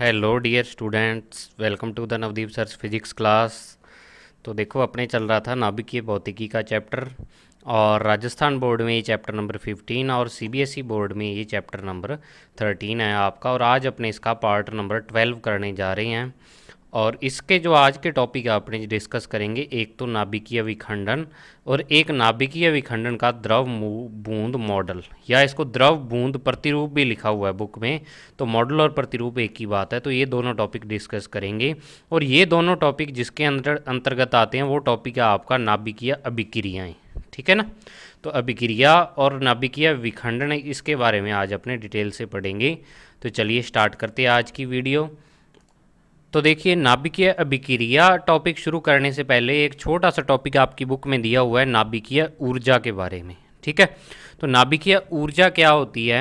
hello dear students welcome to the Navdeep sir physics class तो देखो अपने चल रहा था नाभिकीय भौतिकी का चैप्टर और राजस्थान बोर्ड में ये चैप्टर नंबर 15 और सीबीएसई बोर्ड e में ये चैप्टर नंबर 13 है आपका और आज अपने इसका पार्ट नंबर 12 करने जा रहे हैं और इसके जो आज के टॉपिक है आपने डिस्कस करेंगे एक तो नाभिकीय विखंडन और एक नाभिकीय विखंडन का द्रव बूंद मॉडल या इसको द्रव बूंद प्रतिरूप भी लिखा हुआ है बुक में तो मॉडल और प्रतिरूप एक ही बात है तो ये दोनों टॉपिक डिस्कस करेंगे और ये दोनों टॉपिक जिसके अंदर अंतर्गत आते हैं वो टॉपिक है आपका नाभिकीय अभिक्रियाएँ ठीक है ना तो अभिक्रिया और नाभिकीय विखंडन इसके बारे में आज अपने डिटेल से पढ़ेंगे तो चलिए स्टार्ट करते हैं आज की वीडियो तो देखिए नाभिकीय अभिक्रिया टॉपिक शुरू करने से पहले एक छोटा सा टॉपिक आपकी बुक में दिया हुआ है नाभिकीय ऊर्जा के बारे में ठीक है तो नाभिकीय ऊर्जा क्या होती है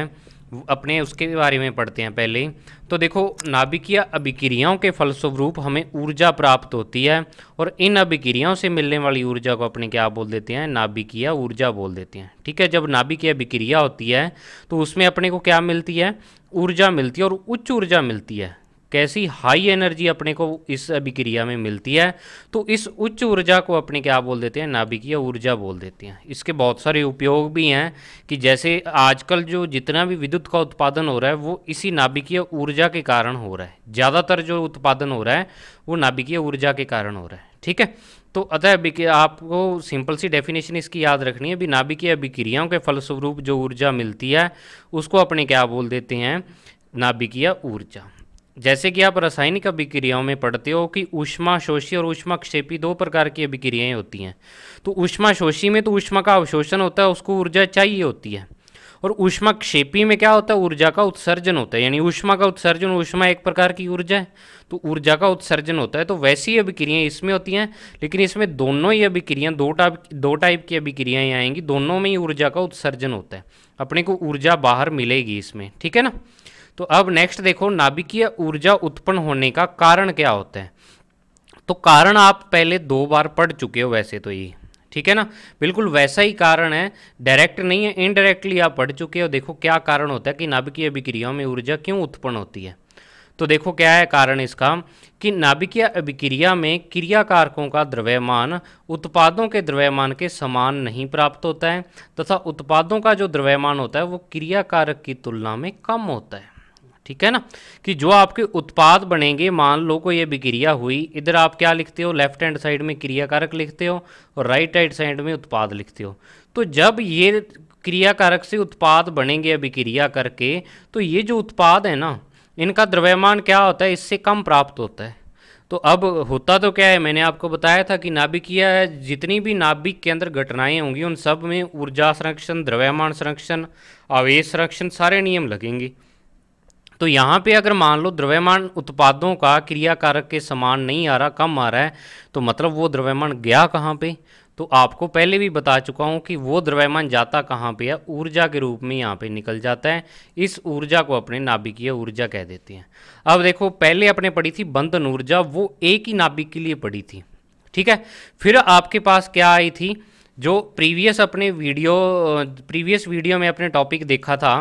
अपने उसके बारे में पढ़ते हैं पहले तो देखो नाभिकीय अभिक्रियाओं के फलस्वरूप हमें ऊर्जा प्राप्त होती है और इन अभिक्रियाओं से मिलने वाली ऊर्जा को अपने क्या बोल देते हैं नाभिकीय ऊर्जा बोल देते हैं ठीक है जब नाभिकीय अभिक्रिया होती है तो उसमें अपने को क्या मिलती है ऊर्जा मिलती है और उच्च ऊर्जा मिलती है कैसी हाई एनर्जी अपने को इस अभिक्रिया में मिलती है तो इस उच्च ऊर्जा को अपने क्या बोल देते हैं नाभिकीय ऊर्जा बोल देते हैं इसके बहुत सारे उपयोग भी हैं कि जैसे आजकल जो जितना भी विद्युत का उत्पादन हो रहा है वो इसी नाभिकीय ऊर्जा के कारण हो रहा है ज़्यादातर जो उत्पादन हो रहा है वो नाभिकीय ऊर्जा के कारण हो रहा है ठीक है तो अतः आपको सिंपल सी डेफिनेशन इसकी याद रखनी है भी नाभिकीय अभिक्रियाओं के फलस्वरूप जो ऊर्जा मिलती है उसको अपने क्या बोल देते हैं नाभिकीय ऊर्जा जैसे कि आप रासायनिक अभिक्रियाओं में पढ़ते हो कि ऊष्मा शोषी और ऊष्मा क्षेपी दो प्रकार की अभिक्रियाएँ होती हैं तो ऊष्मा शोषी में तो ऊष्मा का अवशोषण होता है उसको ऊर्जा चाहिए होती है और ऊष्मा क्षेपी में क्या होता है ऊर्जा का उत्सर्जन होता है यानी ऊष्मा का उत्सर्जन ऊष्मा एक प्रकार की ऊर्जा है तो ऊर्जा का उत्सर्जन होता है तो वैसी अभिक्रियाएँ इसमें होती हैं लेकिन इसमें दोनों ही अभिक्रियाँ दो टाइप दो टाइप की अभिक्रियाएँ आएंगी दोनों में ही ऊर्जा का उत्सर्जन होता है अपने को ऊर्जा बाहर मिलेगी इसमें ठीक है ना तो अब नेक्स्ट देखो नाभिकीय ऊर्जा उत्पन्न होने का कारण क्या होता है तो कारण आप पहले दो बार पढ़ चुके हो वैसे तो ये ठीक है ना बिल्कुल वैसा ही कारण है डायरेक्ट नहीं है इनडायरेक्टली आप पढ़ चुके हो देखो क्या कारण होता है कि नाभिकीय अभिक्रियाओं में ऊर्जा क्यों उत्पन्न होती है तो देखो क्या है कारण इसका कि नाभिकीय अभिक्रिया में क्रिया कारकों का द्रव्यमान उत्पादों के द्रव्यमान के समान नहीं प्राप्त होता है तथा उत्पादों का जो द्रव्यमान होता है वो क्रिया कारक की तुलना में कम होता है ठीक है ना कि जो आपके उत्पाद बनेंगे मान लो को ये क्रिया हुई इधर आप क्या लिखते हो लेफ्ट हैंड साइड में क्रियाकारक लिखते हो और राइट हैंड साइड में उत्पाद लिखते हो तो जब ये क्रियाकारक से उत्पाद बनेंगे अभिक्रिया करके तो ये जो उत्पाद है ना इनका द्रव्यमान क्या होता है इससे कम प्राप्त होता है तो अब होता तो क्या है मैंने आपको बताया था कि नाभिकीय जितनी भी नाभिक के अंदर घटनाएँ होंगी उन सब में ऊर्जा संरक्षण द्रव्यमान संरक्षण आवेश संरक्षण सारे नियम लगेंगे तो यहाँ पे अगर मान लो द्रव्यमान उत्पादों का क्रियाकारक के समान नहीं आ रहा कम आ रहा है तो मतलब वो द्रव्यमान गया कहाँ पे तो आपको पहले भी बता चुका हूँ कि वो द्रव्यमान जाता कहाँ पे है ऊर्जा के रूप में यहाँ पे निकल जाता है इस ऊर्जा को अपने नाभिकीय ऊर्जा कह देते हैं अब देखो पहले अपने पढ़ी थी बंधन ऊर्जा वो एक ही नाभिक के लिए पढ़ी थी ठीक है फिर आपके पास क्या आई थी जो प्रीवियस अपने वीडियो प्रीवियस वीडियो में अपने टॉपिक देखा था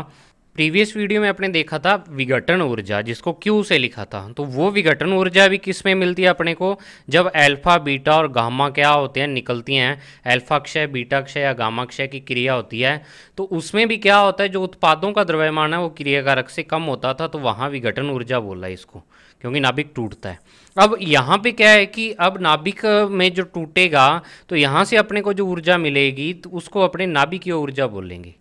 प्रीवियस वीडियो में आपने देखा था विघटन ऊर्जा जिसको क्यू से लिखा था तो वो विघटन ऊर्जा भी किस में मिलती है अपने को जब अल्फा बीटा और गामा क्या होते हैं निकलती हैं अल्फा क्षय बीटा क्षय या गामा क्षय की क्रिया होती है तो उसमें भी क्या होता है जो उत्पादों का द्रव्यमान है वो क्रियाकारक से कम होता था तो वहाँ विघटन ऊर्जा बोला इसको क्योंकि नाभिक टूटता है अब यहाँ पे क्या है कि अब नाभिक में जो टूटेगा तो यहाँ से अपने को जो ऊर्जा मिलेगी तो उसको अपने नाभिकीय ऊर्जा बोलेंगे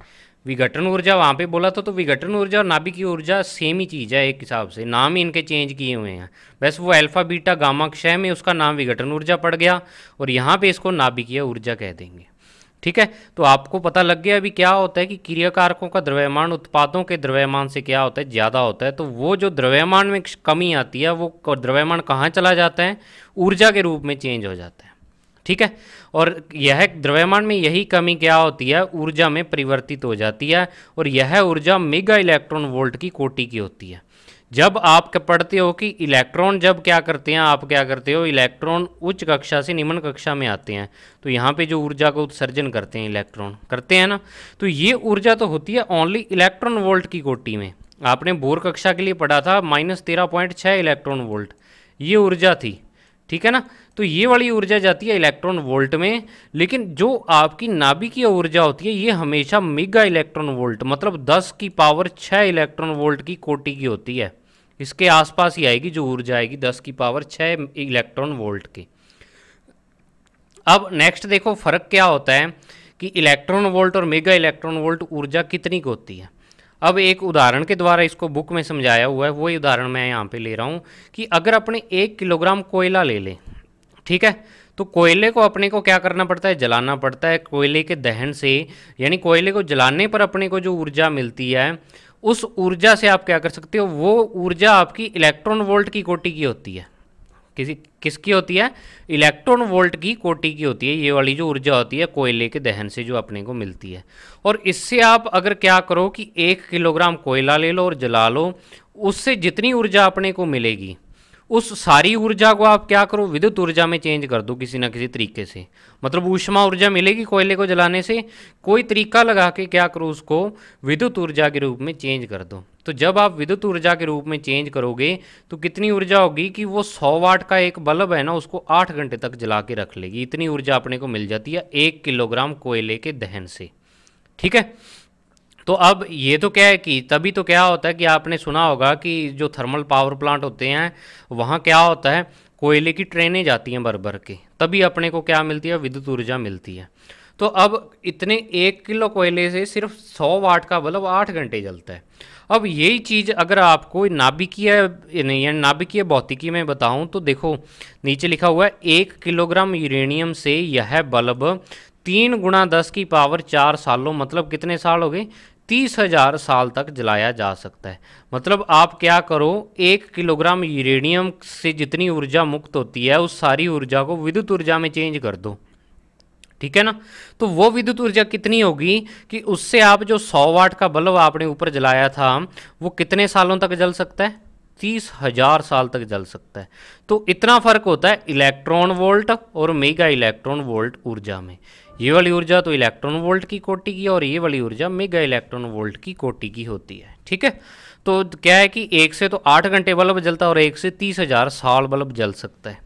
विघटन ऊर्जा वहाँ पे बोला था तो विघटन ऊर्जा और नाभिकीय ऊर्जा सेम ही चीज़ है एक हिसाब से नाम ही इनके चेंज किए हुए हैं बस वो अल्फा बीटा गामा क्षय में उसका नाम विघटन ऊर्जा पड़ गया और यहाँ पे इसको नाभिकीय ऊर्जा कह देंगे ठीक है तो आपको पता लग गया अभी क्या होता है कि क्रियाकारकों का द्रव्यमान उत्पादों के द्रव्यमान से क्या होता है ज़्यादा होता है तो वो जो द्रव्यमान में कमी आती है वो द्रव्यमान कहाँ चला जाता है ऊर्जा के रूप में चेंज हो जाता है ठीक है और यह द्रव्यमान में यही कमी क्या होती है ऊर्जा में परिवर्तित हो जाती है और यह ऊर्जा मेगा इलेक्ट्रॉन वोल्ट की कोटि की होती है जब आप पढ़ते हो कि इलेक्ट्रॉन जब क्या करते हैं आप क्या करते हो इलेक्ट्रॉन उच्च कक्षा से निम्न कक्षा में आते हैं तो यहाँ पे जो ऊर्जा का उत्सर्जन करते हैं इलेक्ट्रॉन करते हैं ना तो ये ऊर्जा तो होती है ओनली इलेक्ट्रॉन वोल्ट की कोटि में आपने बोर कक्षा के लिए पढ़ा था माइनस तेरह पॉइंट छः इलेक्ट्रॉन वोल्ट ये ऊर्जा थी ठीक है ना तो ये वाली ऊर्जा जाती है इलेक्ट्रॉन वोल्ट में लेकिन जो आपकी नाभिकीय ऊर्जा होती है ये हमेशा मेगा इलेक्ट्रॉन वोल्ट मतलब दस की पावर छः इलेक्ट्रॉन वोल्ट की कोटि की होती है इसके आसपास ही आएगी जो ऊर्जा आएगी दस की पावर छः इलेक्ट्रॉन वोल्ट की अब नेक्स्ट देखो फर्क क्या होता है कि इलेक्ट्रॉन वोल्ट और मेगा इलेक्ट्रॉन वोल्ट ऊर्जा कितनी की होती है अब एक उदाहरण के द्वारा इसको बुक में समझाया हुआ है वही उदाहरण मैं यहाँ पे ले रहा हूँ कि अगर अपने एक किलोग्राम कोयला ले लें ठीक है तो कोयले को अपने को क्या करना पड़ता है जलाना पड़ता है कोयले के दहन से यानी कोयले को जलाने पर अपने को जो ऊर्जा मिलती है उस ऊर्जा से आप क्या कर सकते हो वो ऊर्जा आपकी इलेक्ट्रॉन वोल्ट की कोटि की होती है किसी किसकी होती है इलेक्ट्रॉन वोल्ट की कोटि की होती है ये वाली जो ऊर्जा होती है कोयले के दहन से जो अपने को मिलती है और इससे आप अगर क्या करो कि एक किलोग्राम कोयला ले लो और जला लो उससे जितनी ऊर्जा अपने को मिलेगी उस सारी ऊर्जा को आप क्या करो विद्युत ऊर्जा में चेंज कर दो किसी ना किसी तरीके से मतलब ऊष्मा ऊर्जा मिलेगी कोयले को जलाने से कोई तरीका लगा के क्या करो उसको विद्युत ऊर्जा के रूप में चेंज कर दो तो जब आप विद्युत ऊर्जा के रूप में चेंज करोगे तो कितनी ऊर्जा होगी कि वो 100 वाट का एक बल्ब है ना उसको 8 घंटे तक जला के रख लेगी इतनी ऊर्जा अपने को मिल जाती है एक किलोग्राम कोयले के दहन से ठीक है तो अब ये तो क्या है कि तभी तो क्या होता है कि आपने सुना होगा कि जो थर्मल पावर प्लांट होते हैं वहाँ क्या होता है कोयले की ट्रेनें जाती हैं भर भर के तभी अपने को क्या मिलती है विद्युत ऊर्जा मिलती है तो अब इतने एक किलो कोयले से सिर्फ सौ वाट का बल्ब आठ घंटे जलता है अब यही चीज़ अगर आपको नाभिकीय नहीं नाभिकीय भौतिकी में बताऊं तो देखो नीचे लिखा हुआ है एक किलोग्राम यूरेनियम से यह बल्ब तीन गुणा दस की पावर चार सालों मतलब कितने साल हो गए तीस हजार साल तक जलाया जा सकता है मतलब आप क्या करो एक किलोग्राम यूरेनियम से जितनी ऊर्जा मुक्त होती है उस सारी ऊर्जा को विद्युत ऊर्जा में चेंज कर दो ठीक है ना तो वो विद्युत ऊर्जा कितनी होगी कि उससे आप जो 100 वाट का बल्ब आपने ऊपर जलाया था वो कितने सालों तक जल सकता है तीस हजार साल तक जल सकता है तो इतना फर्क होता है इलेक्ट्रॉन वोल्ट और मेगा इलेक्ट्रॉन वोल्ट ऊर्जा में ये वाली ऊर्जा तो इलेक्ट्रॉन वोल्ट की कोटि की और ये वाली ऊर्जा मेगा इलेक्ट्रॉन वोल्ट की कोटि की होती है ठीक है तो क्या है कि एक से तो आठ घंटे बल्ब जलता है और एक से तीस हज़ार साल बल्ब जल सकता है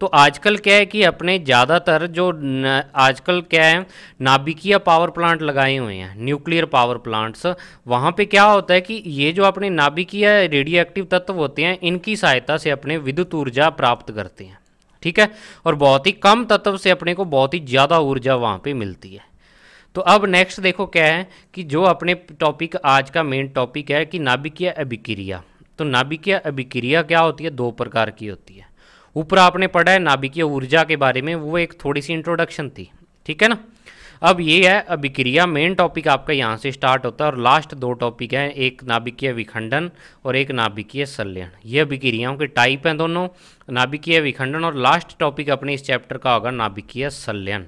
तो आजकल क्या है कि अपने ज़्यादातर जो आजकल क्या है नाभिकीय पावर प्लांट लगाए हुए हैं न्यूक्लियर पावर प्लांट्स वहाँ पे क्या होता है कि ये जो अपने नाभिकीय रेडियो एक्टिव तत्व होते हैं इनकी सहायता से अपने विद्युत ऊर्जा प्राप्त करते हैं ठीक है और बहुत ही कम तत्व से अपने को बहुत ही ज़्यादा ऊर्जा वहाँ पर मिलती है तो अब नेक्स्ट देखो क्या है कि जो अपने टॉपिक आज का मेन टॉपिक है कि नाभिकीय अभिक्रिया तो नाभिकीय अभिक्रिया क्या होती है दो प्रकार की होती है ऊपर आपने पढ़ा है नाभिकीय ऊर्जा के बारे में वो एक थोड़ी सी इंट्रोडक्शन थी ठीक है ना अब ये है अभिक्रिया मेन टॉपिक आपका यहाँ से स्टार्ट होता है और लास्ट दो टॉपिक हैं एक नाभिकीय विखंडन और एक नाभिकीय सल्यण ये अभिक्रियाओं के टाइप हैं दोनों नाभिकीय विखंडन और लास्ट टॉपिक अपने इस चैप्टर का होगा नाभिकीय सल्यण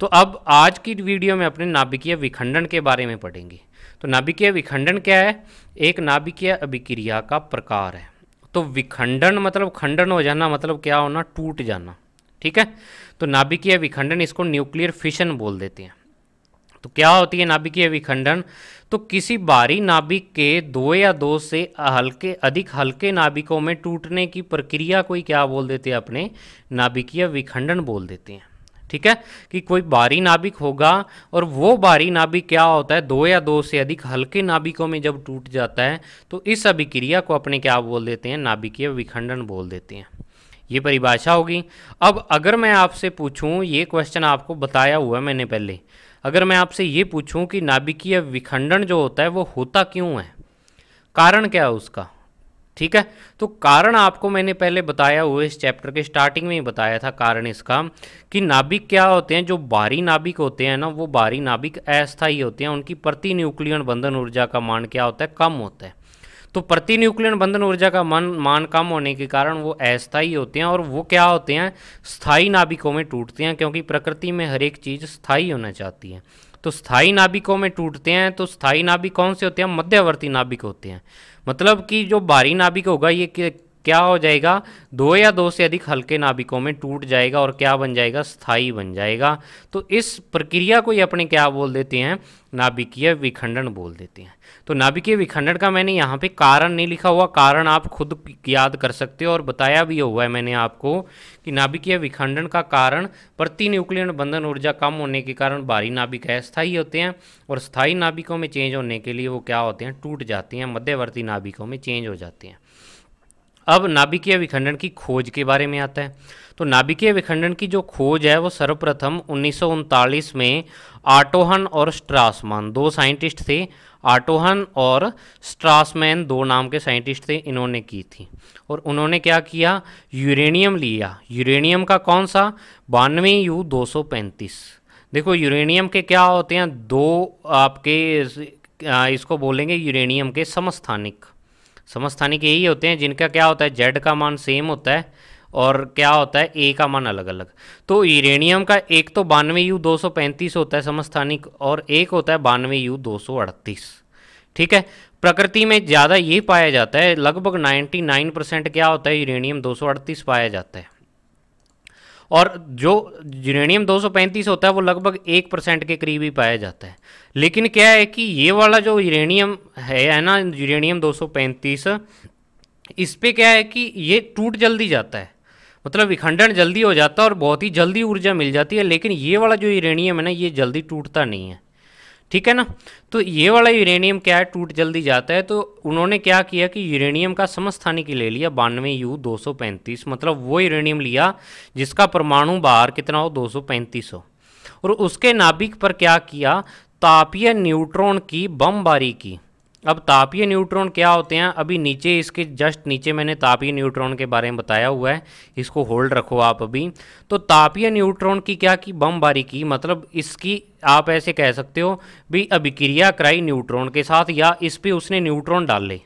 तो अब आज की वीडियो में अपने नाभिकीय विखंडन के बारे में पढ़ेंगे तो नाभिकीय विखंडन क्या है एक नाभिकीय अभिक्रिया का प्रकार है तो विखंडन मतलब खंडन हो जाना मतलब क्या होना टूट जाना ठीक है तो नाभिकीय विखंडन इसको न्यूक्लियर फिशन बोल देते हैं तो क्या होती है नाभिकीय विखंडन तो किसी बारी नाभिक के दो या दो से हल्के अधिक हल्के नाभिकों में टूटने की प्रक्रिया को ही क्या बोल देते हैं अपने नाभिकीय विखंडन बोल देते हैं ठीक है कि कोई बारी नाभिक होगा और वो बारी नाभिक क्या होता है दो या दो से अधिक हल्के नाभिकों में जब टूट जाता है तो इस अभिक्रिया को अपने क्या बोल देते हैं नाभिकीय विखंडन बोल देते हैं ये परिभाषा होगी अब अगर मैं आपसे पूछूं ये क्वेश्चन आपको बताया हुआ मैंने पहले अगर मैं आपसे ये पूछूं कि नाभिकीय विखंडन जो होता है वो होता क्यों है कारण क्या है उसका ठीक है तो कारण आपको मैंने पहले बताया हुआ इस चैप्टर के स्टार्टिंग में ही बताया था कारण इसका कि नाभिक क्या होते हैं जो बारी नाभिक होते हैं ना वो बारी नाभिक अस्थायी होते हैं उनकी प्रति न्यूक्लियन बंधन ऊर्जा का मान क्या होता है कम होता है तो प्रति न्यूक्लियन बंधन ऊर्जा का मन मान कम होने के कारण वो अस्थायी होते हैं और वो क्या होते हैं स्थायी नाभिकों में टूटते हैं क्योंकि प्रकृति में हर एक चीज़ स्थायी होना चाहती है तो स्थायी नाभिकों में टूटते हैं तो स्थाई नाभिक कौन से होते हैं मध्यवर्ती नाभिक होते हैं मतलब कि जो भारी नाभिक होगा ये क्या हो जाएगा दो या दो से अधिक हल्के नाभिकों में टूट जाएगा और क्या बन जाएगा स्थायी बन जाएगा तो इस प्रक्रिया को ये अपने क्या बोल देते हैं नाभिकीय विखंडन बोल देते हैं तो नाभिकीय विखंडन का मैंने यहाँ पे कारण नहीं लिखा हुआ कारण आप खुद याद कर सकते हो और बताया भी हुआ है मैंने आपको कि नाभिकीय विखंडन का कारण प्रति न्यूक्लियन बंधन ऊर्जा कम होने के कारण बाहरी नाभिक अस्थायी होते हैं और स्थायी नाभिकों में चेंज होने के लिए वो क्या होते हैं टूट जाते हैं मध्यवर्ती नाभिकों में चेंज हो जाते हैं अब नाभिकीय विखंडन की खोज के बारे में आता है तो नाभिकीय विखंडन की जो खोज है वो सर्वप्रथम उन्नीस में आटोहन और स्ट्रासमान दो साइंटिस्ट थे आटोहन और स्ट्रासमैन दो नाम के साइंटिस्ट थे इन्होंने की थी और उन्होंने क्या किया यूरेनियम लिया यूरेनियम का कौन सा बानवे यू दो देखो यूरेनियम के क्या होते हैं दो आपके इसको बोलेंगे यूरेनियम के समस्थानिक समस्थानिक यही होते हैं जिनका क्या होता है जेड का मान सेम होता है और क्या होता है ए का मान अलग अलग तो यूरेनियम का एक तो बानवे यू दो सौ पैंतीस होता है समस्थानिक और एक होता है बानवे यू दो सौ अड़तीस ठीक है प्रकृति में ज़्यादा ये पाया जाता है लगभग नाइन्टी नाइन परसेंट क्या होता है यूरेनियम दो सौ अड़तीस पाया जाता है और जो यूरेनियम 235 होता है वो लगभग एक परसेंट के करीब ही पाया जाता है लेकिन क्या है कि ये वाला जो यूरेनियम है है ना यूरेनियम 235 इस पर क्या है कि ये टूट जल्दी जाता है मतलब विखंडन जल्दी हो जाता है और बहुत ही जल्दी ऊर्जा मिल जाती है लेकिन ये वाला जो यूरेनियम है ना ये जल्दी टूटता नहीं है ठीक है ना तो ये वाला यूरेनियम क्या है टूट जल्दी जाता है तो उन्होंने क्या किया कि यूरेनियम का समस्थानिक की ले लिया बानवे यू 235 मतलब वो यूरेनियम लिया जिसका परमाणु बाहर कितना हो 235 हो और उसके नाभिक पर क्या किया तापीय न्यूट्रॉन की बमबारी की अब तापीय न्यूट्रॉन क्या होते हैं अभी नीचे इसके जस्ट नीचे मैंने तापीय न्यूट्रॉन के बारे में बताया हुआ है इसको होल्ड रखो आप अभी तो तापीय न्यूट्रॉन की क्या की बमबारी की मतलब इसकी आप ऐसे कह सकते हो भी अभिक्रिया कराई न्यूट्रॉन के साथ या इस पर उसने न्यूट्रॉन डाल ले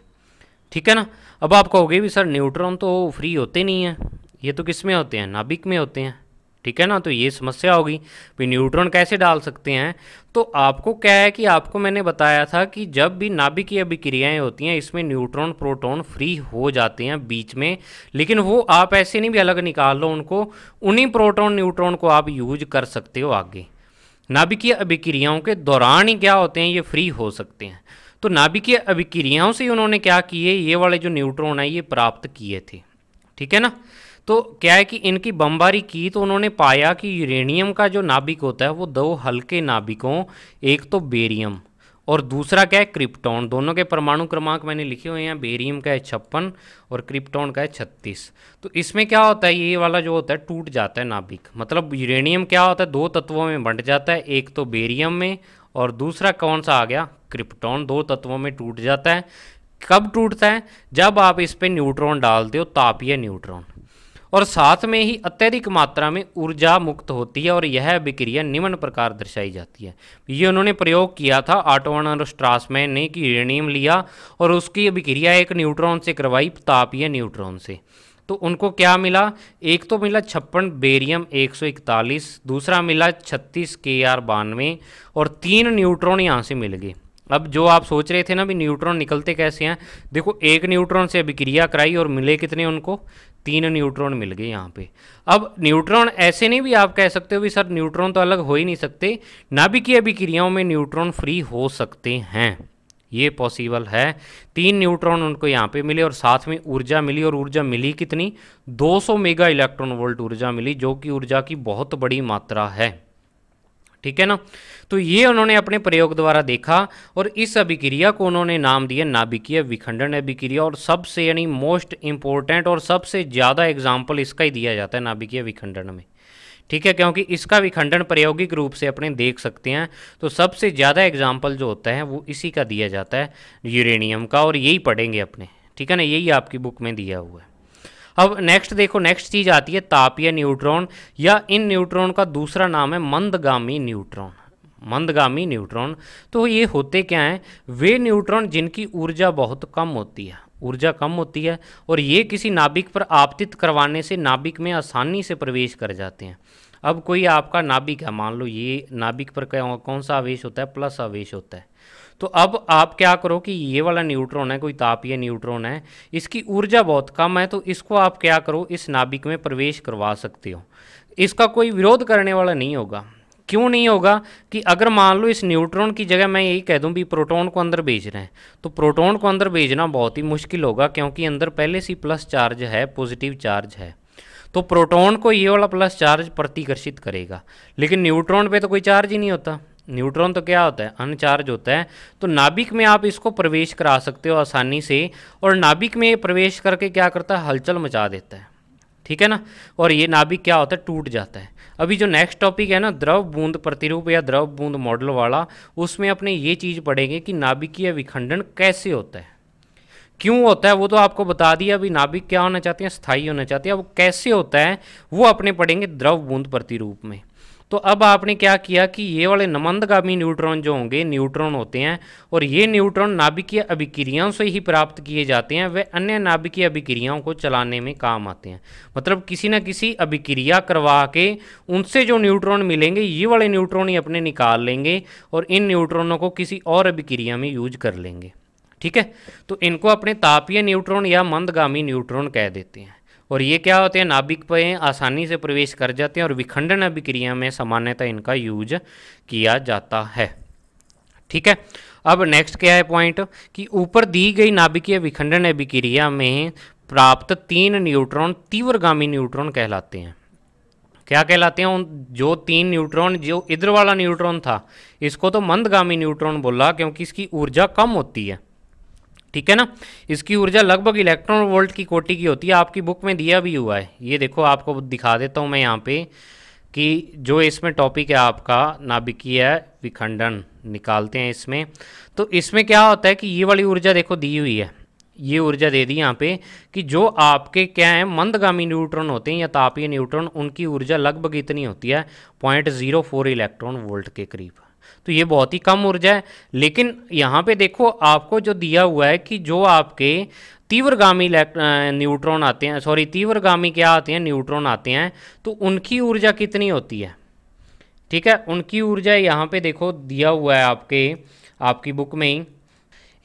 ठीक है ना अब आप कहोगे भी सर न्यूट्रॉन तो फ्री होते नहीं हैं ये तो किस में होते हैं नाभिक में होते हैं ठीक है ना तो ये समस्या होगी भी न्यूट्रॉन कैसे डाल सकते हैं तो आपको क्या है कि आपको मैंने बताया था कि जब भी नाभिकीय अभिक्रियाएं होती हैं इसमें न्यूट्रॉन प्रोटॉन फ्री हो जाते हैं बीच में लेकिन वो आप ऐसे नहीं भी अलग निकाल लो उनको उन्हीं प्रोटॉन न्यूट्रॉन को आप यूज कर सकते हो आगे नाभिकीय अभिक्रियाओं के दौरान ही क्या होते हैं ये फ्री हो सकते हैं तो नाभिकीय अभिक्रियाओं से उन्होंने क्या किए ये वाले जो न्यूट्रॉन है ये प्राप्त किए थे ठीक है ना तो क्या है कि इनकी बमबारी की तो उन्होंने पाया कि यूरेनियम का जो नाभिक होता है वो दो हल्के नाभिकों एक तो बेरियम और दूसरा क्या है क्रिप्टॉन दोनों के परमाणु क्रमांक मैंने लिखे हुए हैं बेरियम का है छप्पन और क्रिप्टॉन का है छत्तीस तो इसमें क्या होता है ये वाला जो होता है टूट जाता है नाभिक मतलब यूरेनियम क्या होता है दो तत्वों में बंट जाता है एक तो बेरियम में और दूसरा कौन सा आ गया क्रिप्टॉन दो तत्वों में टूट जाता है कब टूटता है जब आप इस पर न्यूट्रॉन डालते हो तापीय न्यूट्रॉन और साथ में ही अत्यधिक मात्रा में ऊर्जा मुक्त होती है और यह अभिक्रिया निम्न प्रकार दर्शाई जाती है ये उन्होंने प्रयोग किया था आटोवन और स्ट्रासमैन ने कि यूरेनियम लिया और उसकी अभिक्रिया एक न्यूट्रॉन से करवाई तापीय न्यूट्रॉन से तो उनको क्या मिला एक तो मिला छप्पन बेरियम 141 दूसरा मिला 36 के आर बानवे और तीन न्यूट्रॉन यहाँ से मिल गए अब जो आप सोच रहे थे ना भी न्यूट्रॉन निकलते कैसे हैं देखो एक न्यूट्रॉन से अभिक्रिया कराई और मिले कितने उनको तीन न्यूट्रॉन मिल गए यहाँ पे अब न्यूट्रॉन ऐसे नहीं भी आप कह सकते हो भी सर न्यूट्रॉन तो अलग हो ही नहीं सकते नाभिकीय अभिक्रियाओं में न्यूट्रॉन फ्री हो सकते हैं ये पॉसिबल है तीन न्यूट्रॉन उनको यहाँ पे मिले और साथ में ऊर्जा मिली और ऊर्जा मिली कितनी 200 मेगा इलेक्ट्रॉन वोल्ट ऊर्जा मिली जो कि ऊर्जा की बहुत बड़ी मात्रा है ठीक है ना तो ये उन्होंने अपने प्रयोग द्वारा देखा और इस अभिक्रिया को उन्होंने नाम दिया नाभिकीय विखंडन अभिक्रिया और सबसे यानी मोस्ट इंपॉर्टेंट और सबसे ज़्यादा एग्जाम्पल इसका ही दिया जाता है नाभिकीय विखंडन में ठीक है क्योंकि इसका विखंडन प्रायोगिक रूप से अपने देख सकते हैं तो सबसे ज़्यादा एग्जाम्पल जो होता है वो इसी का दिया जाता है यूरेनियम का और यही पढ़ेंगे अपने ठीक है ना यही आपकी बुक में दिया हुआ है अब नेक्स्ट देखो नेक्स्ट चीज़ आती है तापीय न्यूट्रॉन या इन न्यूट्रॉन का दूसरा नाम है मंदगामी न्यूट्रॉन मंदगामी न्यूट्रॉन तो ये होते क्या हैं वे न्यूट्रॉन जिनकी ऊर्जा बहुत कम होती है ऊर्जा कम होती है और ये किसी नाभिक पर आपतित करवाने से नाभिक में आसानी से प्रवेश कर जाते हैं अब कोई आपका नाभिक है मान लो ये नाभिक पर कौन सा आवेश होता है प्लस आवेश होता है तो अब आप क्या करो कि ये वाला न्यूट्रॉन है कोई तापीय न्यूट्रॉन है इसकी ऊर्जा बहुत कम है तो इसको आप क्या करो इस नाभिक में प्रवेश करवा सकते हो इसका कोई विरोध करने वाला नहीं होगा क्यों नहीं होगा कि अगर मान लो इस न्यूट्रॉन की जगह मैं यही कह दूं भी प्रोटॉन को अंदर रहे हैं तो प्रोटॉन को अंदर भेजना बहुत ही मुश्किल होगा क्योंकि अंदर पहले से प्लस चार्ज है पॉजिटिव चार्ज है तो प्रोटॉन को ये वाला प्लस चार्ज प्रतिकर्षित करेगा लेकिन न्यूट्रॉन पे तो कोई चार्ज ही नहीं होता न्यूट्रॉन तो क्या होता है अनचार्ज होता है तो नाभिक में आप इसको प्रवेश करा सकते हो आसानी से और नाभिक में प्रवेश करके क्या करता है हलचल मचा देता है ठीक है ना और ये नाभिक क्या होता है टूट जाता है अभी जो नेक्स्ट टॉपिक है ना द्रव बूंद प्रतिरूप या द्रव बूंद मॉडल वाला उसमें अपने ये चीज़ पढ़ेंगे कि नाभिकीय विखंडन कैसे होता है क्यों होता है वो तो आपको बता दिया अभी नाभिक क्या होना चाहते हैं स्थायी होना चाहते हैं वो कैसे होता है वो अपने पढ़ेंगे द्रव बूंद प्रतिरूप में तो अब आपने क्या किया कि ये वाले नमंदगामी न्यूट्रॉन जो होंगे न्यूट्रॉन होते हैं और ये न्यूट्रॉन नाभिकीय अभिक्रियाओं से ही प्राप्त किए जाते हैं वे अन्य नाभिकीय अभिक्रियाओं को चलाने में काम आते हैं मतलब किसी न किसी अभिक्रिया करवा के उनसे जो न्यूट्रॉन मिलेंगे ये वाले न्यूट्रॉन ही अपने निकाल लेंगे और इन न्यूट्रॉनों को किसी और अभिक्रिया में यूज कर लेंगे ठीक है तो इनको अपने तापीय न्यूट्रॉन या मंदगामी न्यूट्रॉन कह देते हैं और ये क्या होते हैं नाभिक पे आसानी से प्रवेश कर जाते हैं और विखंडन अभिक्रिया में सामान्यतः इनका यूज किया जाता है ठीक है अब नेक्स्ट क्या है पॉइंट कि ऊपर दी गई नाभिकीय विखंडन अभिक्रिया में प्राप्त तीन न्यूट्रॉन तीव्रगामी न्यूट्रॉन कहलाते हैं क्या कहलाते हैं उन जो तीन न्यूट्रॉन जो इधर वाला न्यूट्रॉन था इसको तो मंदगामी न्यूट्रॉन बोला क्योंकि इसकी ऊर्जा कम होती है ठीक है ना इसकी ऊर्जा लगभग इलेक्ट्रॉन वोल्ट की कोटि की होती है आपकी बुक में दिया भी हुआ है ये देखो आपको दिखा देता हूँ मैं यहाँ पे कि जो इसमें टॉपिक है आपका नाभिकीय विखंडन निकालते हैं इसमें तो इसमें क्या होता है कि ये वाली ऊर्जा देखो दी हुई है ये ऊर्जा दे दी यहाँ पे कि जो आपके क्या है मंदगामी न्यूट्रॉन होते हैं या तापीय न्यूट्रॉन उनकी ऊर्जा लगभग इतनी होती है point zero four electron volt के करीब तो ये बहुत ही कम ऊर्जा है लेकिन यहाँ पे देखो आपको जो दिया हुआ है कि जो आपके तीव्रगामी न्यूट्रॉन आते हैं सॉरी तीव्रगामी क्या आते हैं न्यूट्रॉन आते हैं तो उनकी ऊर्जा कितनी होती है ठीक है उनकी ऊर्जा यहाँ पे देखो दिया हुआ है आपके आपकी बुक में ही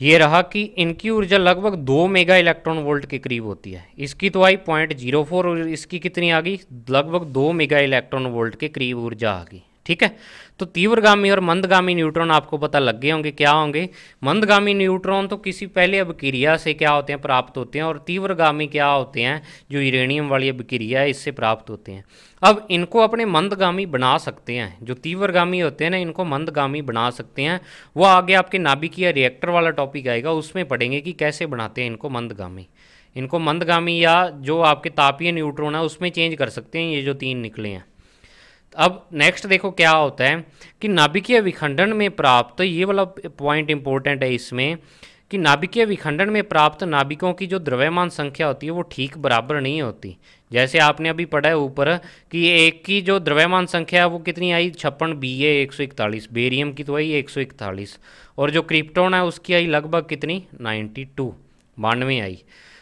ये रहा कि इनकी ऊर्जा लगभग दो मेगा इलेक्ट्रॉन वोल्ट के करीब होती है इसकी तो आई पॉइंट जीरो फोर इसकी कितनी आ गई लगभग दो मेगा इलेक्ट्रॉन वोल्ट के करीब ऊर्जा आ गई ठीक है तो तीव्रगामी और मंदगामी न्यूट्रॉन आपको पता लग गए होंगे क्या होंगे मंदगामी न्यूट्रॉन तो किसी पहले अभिक्रिया से क्या होते हैं प्राप्त होते हैं और तीव्रगामी क्या होते हैं जो यूरेनियम वाली अभिक्रिया है इससे प्राप्त होते हैं अब इनको अपने मंदगामी बना सकते हैं जो तीव्रगामी होते हैं ना इनको मंदगामी बना सकते हैं वो आगे आपके नाभिकीय रिएक्टर वाला टॉपिक आएगा उसमें पढ़ेंगे कि कैसे बनाते हैं इनको मंदगामी इनको मंदगामी या जो आपके तापीय न्यूट्रॉन है उसमें चेंज कर सकते हैं ये जो तीन निकले हैं अब नेक्स्ट देखो क्या होता है कि नाभिकीय विखंडन में प्राप्त ये वाला पॉइंट इंपॉर्टेंट है इसमें कि नाभिकीय विखंडन में प्राप्त नाभिकों की जो द्रव्यमान संख्या होती है वो ठीक बराबर नहीं होती जैसे आपने अभी पढ़ा है ऊपर कि एक की जो द्रव्यमान संख्या है वो कितनी आई छप्पन बी ए एक सौ इकतालीस बेरियम की तो आई एक सौ इकतालीस और जो क्रिप्टोन है उसकी आई लगभग कितनी नाइन्टी टू बानवे आई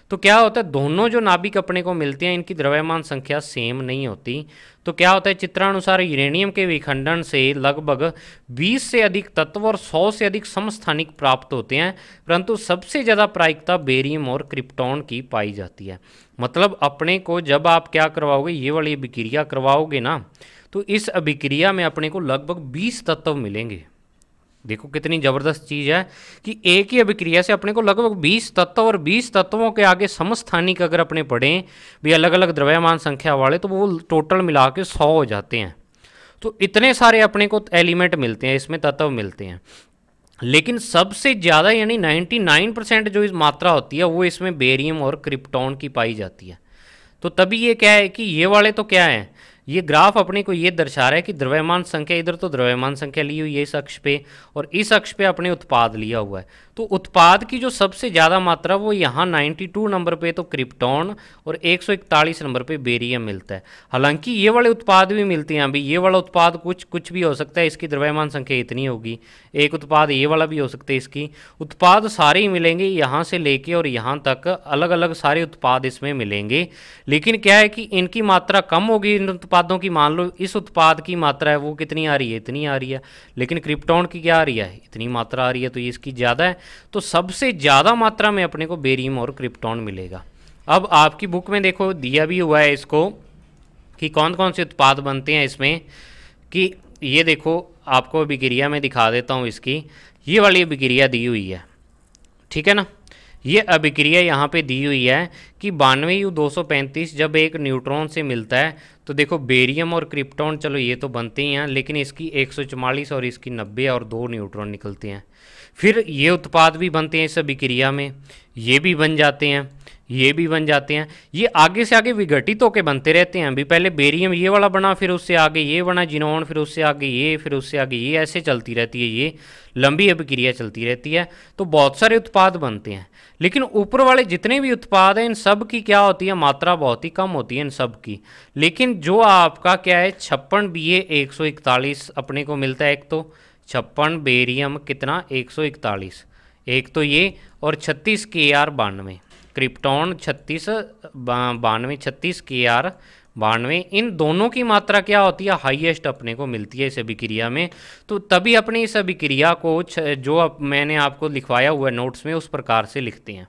तो क्या होता है दोनों जो नाभिक अपने को मिलते हैं इनकी द्रव्यमान संख्या सेम नहीं होती तो क्या होता है चित्रानुसार यूरेनियम के विखंडन से लगभग 20 से अधिक तत्व और 100 से अधिक समस्थानिक प्राप्त होते हैं परंतु सबसे ज़्यादा प्रायिकता बेरियम और क्रिप्टॉन की पाई जाती है मतलब अपने को जब आप क्या करवाओगे ये वाली अभिक्रिया करवाओगे ना तो इस अभिक्रिया में अपने को लगभग बीस तत्व मिलेंगे देखो कितनी ज़बरदस्त चीज़ है कि एक ही अभिक्रिया से अपने को लगभग 20 तत्व और 20 तत्वों के आगे समस्थानिक अगर अपने पढ़ें भी अलग अलग द्रव्यमान संख्या वाले तो वो टोटल मिला के सौ हो जाते हैं तो इतने सारे अपने को एलिमेंट मिलते हैं इसमें तत्व मिलते हैं लेकिन सबसे ज़्यादा यानी 99 परसेंट जो इस मात्रा होती है वो इसमें बेरियम और क्रिप्टॉन की पाई जाती है तो तभी ये क्या है कि ये वाले तो क्या हैं ये ग्राफ अपने को ये दर्शा रहा है कि द्रव्यमान संख्या इधर तो द्रव्यमान संख्या ली हुई है इस अक्ष पे और इस अक्ष पे अपने उत्पाद लिया हुआ है तो उत्पाद की जो सबसे ज़्यादा मात्रा वो यहाँ 92 नंबर पे तो क्रिप्टॉन और 141 नंबर पे बेरियम मिलता है हालांकि ये वाले उत्पाद भी मिलते हैं अभी ये वाला उत्पाद कुछ कुछ भी हो सकता है इसकी द्रव्यमान संख्या इतनी होगी एक उत्पाद ये वाला भी हो सकता है इसकी उत्पाद सारे ही मिलेंगे यहाँ से लेके और यहाँ तक अलग अलग सारे उत्पाद इसमें मिलेंगे लेकिन क्या है कि इनकी मात्रा कम होगी इन उत्पादों की मान लो इस उत्पाद की मात्रा है वो कितनी आ रही है इतनी आ रही है लेकिन क्रिप्टॉन की क्या आ रही है इतनी मात्रा आ रही है तो ये इसकी ज़्यादा है तो सबसे ज़्यादा मात्रा में अपने को बेरियम और क्रिप्टॉन मिलेगा अब आपकी बुक में देखो दिया भी हुआ है इसको कि कौन कौन से उत्पाद बनते हैं इसमें कि ये देखो आपको अभिक्रिया में दिखा देता हूँ इसकी ये वाली अभिक्रिया दी हुई है ठीक है ना ये अभिक्रिया यहाँ पे दी हुई है कि बानवे यू दो सौ पैंतीस जब एक न्यूट्रॉन से मिलता है तो देखो बेरियम और क्रिप्टॉन चलो ये तो बनते ही हैं लेकिन इसकी एक सौ और इसकी नब्बे और दो न्यूट्रॉन निकलते हैं फिर ये उत्पाद भी बनते हैं इस अभिक्रिया में ये भी बन जाते हैं ये भी बन जाते हैं ये आगे से आगे विघटित होकर बनते रहते हैं अभी पहले बेरियम ये वाला बना फिर उससे आगे ये बना जिनोन फिर उससे आगे ये फिर उससे आगे ये ऐसे चलती रहती है ये लंबी अभिक्रिया चलती रहती है तो बहुत सारे उत्पाद बनते हैं लेकिन ऊपर वाले जितने भी उत्पाद हैं इन सब की क्या होती है मात्रा बहुत ही कम होती है इन सब की लेकिन जो आपका क्या है छप्पन बी ए अपने को मिलता है एक तो छप्पन बेरियम कितना एक सौ इकतालीस एक तो ये और छत्तीस के आर बानवे क्रिप्टॉन छत्तीस बानवे छत्तीस के आर बानवे इन दोनों की मात्रा क्या होती है हाईएस्ट अपने को मिलती है इस अभिक्रिया में तो तभी अपने इस अभिक्रिया को जो अप, मैंने आपको लिखवाया हुआ नोट्स में उस प्रकार से लिखते हैं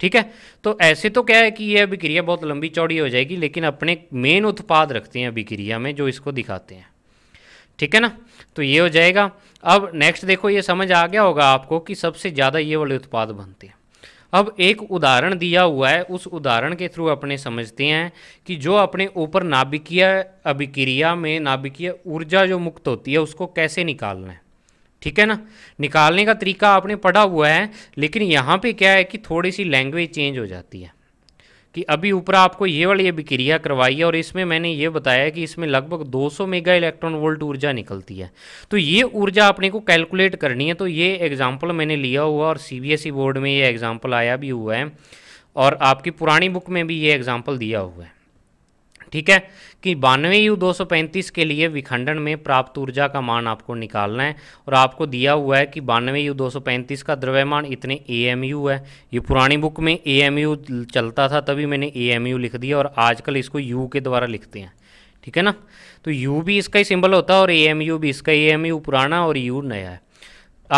ठीक है तो ऐसे तो क्या है कि ये अभिक्रिया बहुत लंबी चौड़ी हो जाएगी लेकिन अपने मेन उत्पाद रखते हैं अभिक्रिया में जो इसको दिखाते हैं ठीक है ना तो ये हो जाएगा अब नेक्स्ट देखो ये समझ आ गया होगा आपको कि सबसे ज़्यादा ये वाले उत्पाद बनते हैं अब एक उदाहरण दिया हुआ है उस उदाहरण के थ्रू अपने समझते हैं कि जो अपने ऊपर नाभिकीय अभिक्रिया में नाभिकीय ऊर्जा जो मुक्त होती है उसको कैसे निकालना है ठीक है ना निकालने का तरीका आपने पढ़ा हुआ है लेकिन यहाँ पे क्या है कि थोड़ी सी लैंग्वेज चेंज हो जाती है कि अभी ऊपर आपको ये वाली अभिक्रिया करवाई है और इसमें मैंने ये बताया कि इसमें लगभग 200 मेगा इलेक्ट्रॉन वोल्ट ऊर्जा निकलती है तो ये ऊर्जा अपने को कैलकुलेट करनी है तो ये एग्जाम्पल मैंने लिया हुआ और सी e बोर्ड में ये एग्जाम्पल आया भी हुआ है और आपकी पुरानी बुक में भी ये एग्जाम्पल दिया हुआ है ठीक है कि बानवे यू दो के लिए विखंडन में प्राप्त ऊर्जा का मान आपको निकालना है और आपको दिया हुआ है कि बानवे यू दो का द्रव्यमान इतने ए है ये पुरानी बुक में ए चलता था तभी मैंने ए लिख दिया और आजकल इसको यू के द्वारा लिखते हैं ठीक है ना तो यू भी इसका ही सिंबल होता है और ए एम यू भी इसका ए एम यू पुराना और यू नया है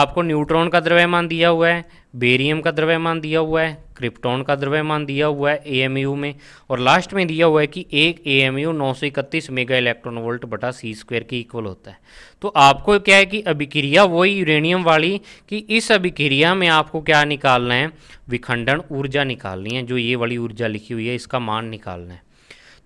आपको न्यूट्रॉन का द्रव्यमान दिया हुआ है बेरियम का द्रव्यमान दिया हुआ है क्रिप्टॉन का द्रव्यमान दिया हुआ है एएमयू में और लास्ट में दिया हुआ है कि एक एएमयू 931 मेगा इलेक्ट्रॉन वोल्ट बटा सी स्क्वायर के इक्वल होता है तो आपको क्या है कि अभिक्रिया वही यूरेनियम वाली कि इस अभिक्रिया में आपको क्या निकालना है विखंडन ऊर्जा निकालनी है जो ये वाली ऊर्जा लिखी हुई है इसका मान निकालना है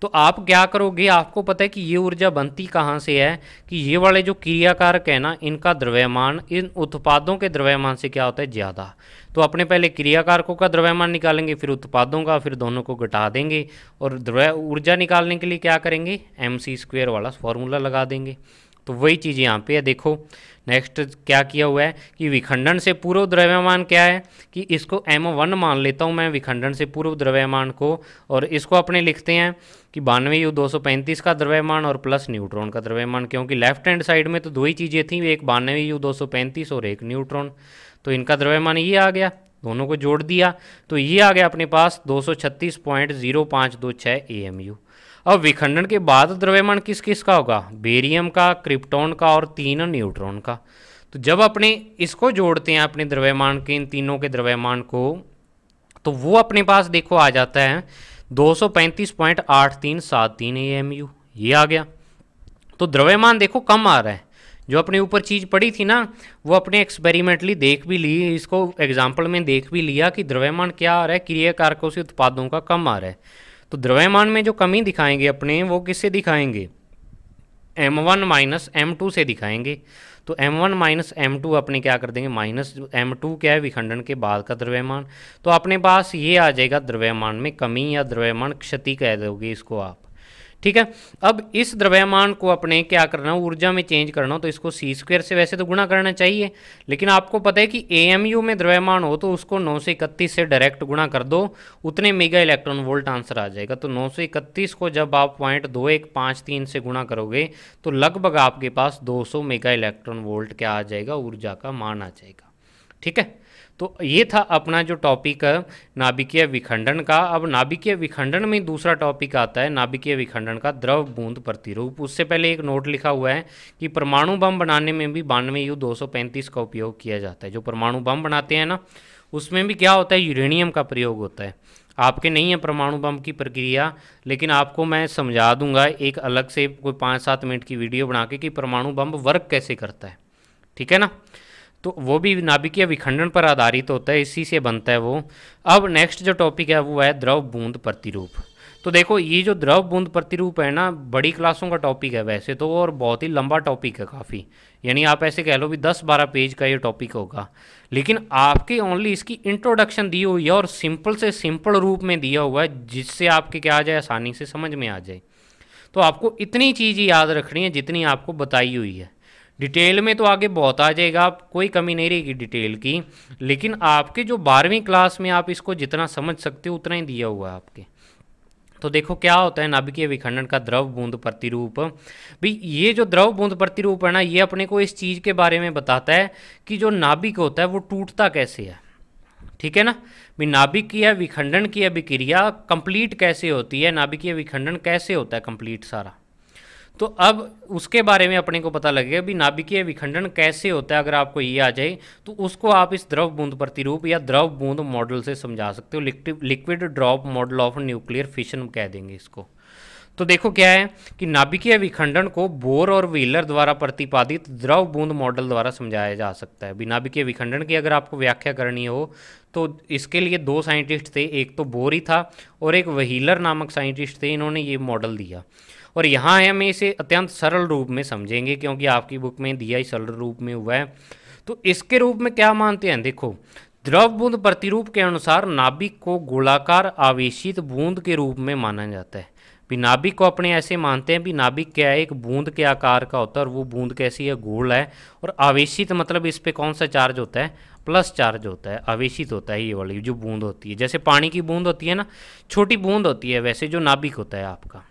तो आप क्या करोगे आपको पता है कि ये ऊर्जा बनती कहाँ से है कि ये वाले जो क्रियाकारक है ना इनका द्रव्यमान इन उत्पादों के द्रव्यमान से क्या होता है ज़्यादा तो अपने पहले क्रियाकारकों का द्रव्यमान निकालेंगे फिर उत्पादों का फिर दोनों को घटा देंगे और द्रव्य ऊर्जा निकालने के लिए क्या करेंगे एम सी स्क्वेयर वाला फॉर्मूला लगा देंगे तो वही चीज़ यहाँ पे है देखो नेक्स्ट क्या किया हुआ है कि विखंडन से पूर्व द्रव्यमान क्या है कि इसको एम वन मान लेता हूँ मैं विखंडन से पूर्व द्रव्यमान को और इसको अपने लिखते हैं कि बानवे यू दो सौ पैंतीस का द्रव्यमान और प्लस न्यूट्रॉन का द्रव्यमान क्योंकि लेफ्ट हैंड साइड में तो दो ही चीज़ें थी एक बानवे यू दो सौ पैंतीस और एक न्यूट्रॉन तो इनका द्रव्यमान ये आ गया दोनों को जोड़ दिया तो ये आ गया अपने पास दो सौ छत्तीस पॉइंट जीरो पाँच दो छः ए एम यू अब विखंडन के बाद द्रव्यमान किस किस का होगा बेरियम का क्रिप्टॉन का और तीन न्यूट्रॉन का तो जब अपने इसको जोड़ते हैं अपने द्रव्यमान के इन तीनों के द्रव्यमान को तो वो अपने पास देखो आ जाता है दो सौ पैंतीस पॉइंट आठ तीन सात तीन ए एम यू ये आ गया तो द्रव्यमान देखो कम आ रहा है जो अपने ऊपर चीज़ पड़ी थी ना वो अपने एक्सपेरिमेंटली देख भी ली इसको एग्जाम्पल में देख भी लिया कि द्रव्यमान क्या आ रहा है क्रिया कारकों से उत्पादों का कम आ रहा है तो द्रव्यमान में जो कमी दिखाएंगे अपने वो किससे दिखाएंगे M one minus M two से दिखाएंगे तो M one minus M two अपने क्या कर देंगे माइनस एम टू क्या है विखंडन के बाद का द्रव्यमान तो अपने पास ये आ जाएगा द्रव्यमान में कमी या द्रव्यमान क्षति कह दोगे इसको आप ठीक है अब इस द्रव्यमान को अपने क्या करना ऊर्जा में चेंज करना हो तो इसको सी स्क्वेयर से वैसे तो गुणा करना चाहिए लेकिन आपको पता है कि ए में द्रव्यमान हो तो उसको नौ से इकतीस से डायरेक्ट गुणा कर दो उतने मेगा इलेक्ट्रॉन वोल्ट आंसर आ जाएगा तो नौ सौ इकतीस को जब आप पॉइंट दो एक पाँच तीन से गुणा करोगे तो लगभग आपके पास दो सौ मेगा इलेक्ट्रॉन वोल्ट क्या आ जाएगा ऊर्जा का मान आ जाएगा ठीक है तो ये था अपना जो टॉपिक नाभिकीय विखंडन का अब नाभिकीय विखंडन में दूसरा टॉपिक आता है नाभिकीय विखंडन का द्रव बूंद प्रतिरूप उससे पहले एक नोट लिखा हुआ है कि परमाणु बम बनाने में भी बानवे यू दो का उपयोग किया जाता है जो परमाणु बम बनाते हैं ना उसमें भी क्या होता है यूरेनियम का प्रयोग होता है आपके नहीं है परमाणु बम की प्रक्रिया लेकिन आपको मैं समझा दूंगा एक अलग से कोई पाँच सात मिनट की वीडियो बना के कि परमाणु बम वर्क कैसे करता है ठीक है ना तो वो भी नाभिकीय विखंडन पर आधारित होता है इसी से बनता है वो अब नेक्स्ट जो टॉपिक है वो है द्रव बूंद प्रतिरूप तो देखो ये जो द्रव बूंद प्रतिरूप है ना बड़ी क्लासों का टॉपिक है वैसे तो और बहुत ही लंबा टॉपिक है काफ़ी यानी आप ऐसे कह लो भी दस बारह पेज का ये टॉपिक होगा लेकिन आपके ओनली इसकी इंट्रोडक्शन दी हुई है और सिंपल से सिंपल रूप में दिया हुआ है जिससे आपके क्या आ जाए आसानी से समझ में आ जाए तो आपको इतनी चीज़ याद रखनी है जितनी आपको बताई हुई है डिटेल में तो आगे बहुत आ जाएगा आप कोई कमी नहीं रहेगी डिटेल की लेकिन आपके जो बारहवीं क्लास में आप इसको जितना समझ सकते हो उतना ही दिया हुआ है आपके तो देखो क्या होता है नाभिकीय विखंडन का द्रव बूंद प्रतिरूप भाई ये जो द्रव बूंद प्रतिरूप है ना ये अपने को इस चीज़ के बारे में बताता है कि जो नाभिक होता है वो टूटता कैसे है ठीक है ना भी है विखंडन की अभिक्रिया कंप्लीट कैसे होती है नाभिकीय विखंडन कैसे होता है कंप्लीट सारा तो अब उसके बारे में अपने को पता लगेगा भी नाभिकीय विखंडन कैसे होता है अगर आपको ये आ जाए तो उसको आप इस द्रव बूंद प्रतिरूप या द्रव बूंद मॉडल से समझा सकते हो liquid drop model of nuclear fission कह देंगे इसको तो देखो क्या है कि नाभिकीय विखंडन को बोर और व्हीलर द्वारा प्रतिपादित द्रव बूंद मॉडल द्वारा समझाया जा सकता है नाभिकीय विखंडन की अगर आपको व्याख्या करनी हो तो इसके लिए दो साइंटिस्ट थे एक तो बोर ही था और एक व्हीलर नामक साइंटिस्ट थे इन्होंने ये मॉडल दिया और यहाँ है हम इसे अत्यंत सरल रूप में समझेंगे क्योंकि आपकी बुक में दिया ही सरल रूप में हुआ है तो इसके रूप में क्या मानते हैं देखो द्रव बूंद प्रतिरूप के अनुसार नाभिक को गोलाकार आवेशित बूंद के रूप में माना जाता है भी नाभिक को अपने ऐसे मानते हैं भी नाभिक क्या है एक बूंद के आकार का होता है और वो बूंद कैसी है गोल है और आवेशित मतलब इस पर कौन सा चार्ज होता है प्लस चार्ज होता है आवेशित होता है ये वाली जो बूंद होती है जैसे पानी की बूंद होती है ना छोटी बूंद होती है वैसे जो नाभिक होता है आपका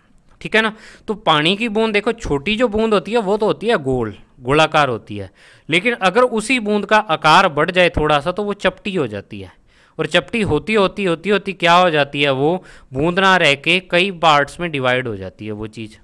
ठीक है ना तो पानी की बूंद देखो छोटी जो बूंद होती है वो तो होती है गोल गोलाकार होती है लेकिन अगर उसी बूंद का आकार बढ़ जाए थोड़ा सा तो वो चपटी हो जाती है और चपटी होती होती होती होती क्या हो जाती है वो बूंद ना रह के कई पार्ट्स में डिवाइड हो जाती है वो चीज़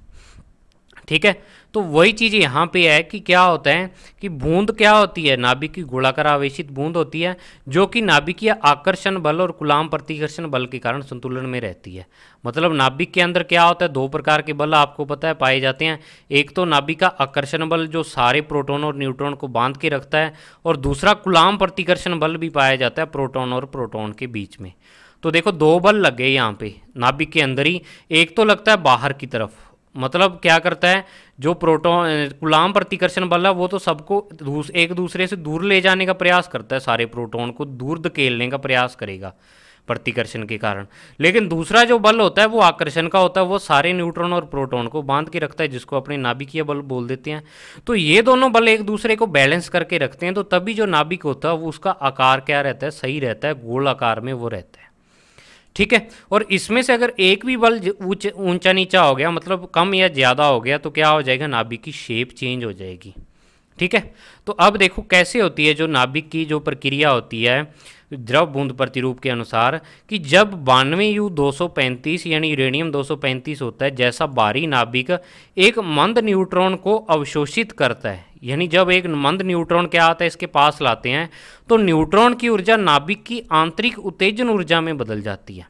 ठीक है तो वही चीज़ यहाँ पे है कि क्या होता है कि बूंद क्या होती है नाभिक की गोलाकार आवेशित बूंद होती है जो कि नाभिकीय आकर्षण बल और गुलाम प्रतिकर्षण बल के कारण संतुलन में रहती है मतलब नाभिक के अंदर क्या होता है दो प्रकार के बल आपको पता है पाए जाते हैं एक तो नाभिक का आकर्षण बल जो सारे प्रोटोन और न्यूट्रॉन को बांध के रखता है और दूसरा गुलाम प्रतिकर्षण बल भी पाया जाता है प्रोटोन और प्रोटोन के बीच में तो देखो दो बल लग गए यहाँ पे नाभिक के अंदर ही एक तो लगता है बाहर की तरफ मतलब क्या करता है जो प्रोटोन गुलाम प्रतिकर्षण बल है वो तो सबको दूस, एक दूसरे से दूर ले जाने का प्रयास करता है सारे प्रोटोन को दूर धकेलने का प्रयास करेगा प्रतिकर्षण के कारण लेकिन दूसरा जो बल होता है वो आकर्षण का होता है वो सारे न्यूट्रॉन और प्रोटॉन को बांध के रखता है जिसको अपने नाभिकीय बल बोल देते हैं तो ये दोनों बल एक दूसरे को बैलेंस करके रखते हैं तो तभी जो नाभिक होता है वो उसका आकार क्या रहता है सही रहता है गोल आकार में वो रहता है ठीक है और इसमें से अगर एक भी बल ऊंचा नीचा हो गया मतलब कम या ज़्यादा हो गया तो क्या हो जाएगा नाभिक की शेप चेंज हो जाएगी ठीक है तो अब देखो कैसे होती है जो नाभिक की जो प्रक्रिया होती है द्रव बूंद प्रतिरूप के अनुसार कि जब बानवे यू 235 यानी यूरेनियम 235 होता है जैसा बारी नाभिक एक मंद न्यूट्रॉन को अवशोषित करता है यानी जब एक मंद न्यूट्रॉन क्या आता है इसके पास लाते हैं तो न्यूट्रॉन की ऊर्जा नाभिक की आंतरिक उत्तेजन ऊर्जा में बदल जाती है